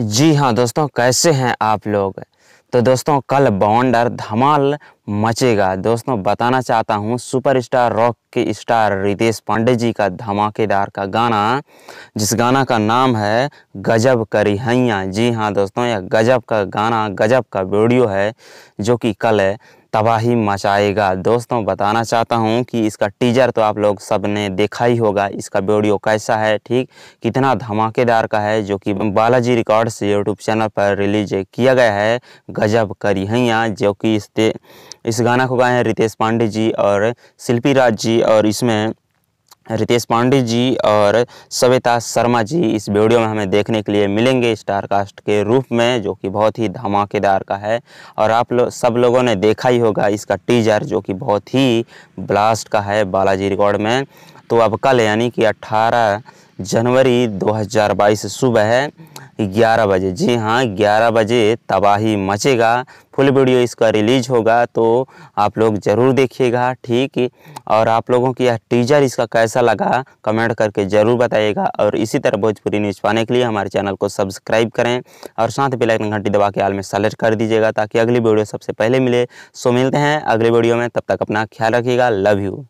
जी हाँ दोस्तों कैसे हैं आप लोग तो दोस्तों कल बाउंडर धमाल मचेगा दोस्तों बताना चाहता हूँ सुपरस्टार रॉक के स्टार रितेश पांडे जी का धमाकेदार का गाना जिस गाना का नाम है गजब करी हैया जी हाँ दोस्तों यह गजब का गाना गजब का वीडियो है जो कि कल है तबाही मचाएगा दोस्तों बताना चाहता हूँ कि इसका टीजर तो आप लोग सब ने देखा ही होगा इसका वीडियो कैसा है ठीक कितना धमाकेदार का है जो कि बालाजी रिकॉर्ड्स यूट्यूब चैनल पर रिलीज किया गया है गजब करी हैया जो कि इस इस गाना को गाए हैं रितेश पांडे जी और शिल्पी राज जी और इसमें रितेश पांडे जी और सविता शर्मा जी इस वीडियो में हमें देखने के लिए मिलेंगे स्टार कास्ट के रूप में जो कि बहुत ही धमाकेदार का है और आप लोग सब लोगों ने देखा ही होगा इसका टीजर जो कि बहुत ही ब्लास्ट का है बालाजी रिकॉर्ड में तो अब कल यानी कि 18 जनवरी 2022 सुबह है 11 बजे जी हाँ 11 बजे तबाही मचेगा फुल वीडियो इसका रिलीज होगा तो आप लोग ज़रूर देखिएगा ठीक और आप लोगों की यह टीजर इसका कैसा लगा कमेंट करके ज़रूर बताइएगा और इसी तरह भोजपुरी न्यूज़ पाने के लिए हमारे चैनल को सब्सक्राइब करें और साथ बेल आइकन घंटी दबा के आल में सेलेक्ट कर दीजिएगा ताकि अगली वीडियो सबसे पहले मिले सो मिलते हैं अगले वीडियो में तब तक अपना ख्याल रखिएगा लव यू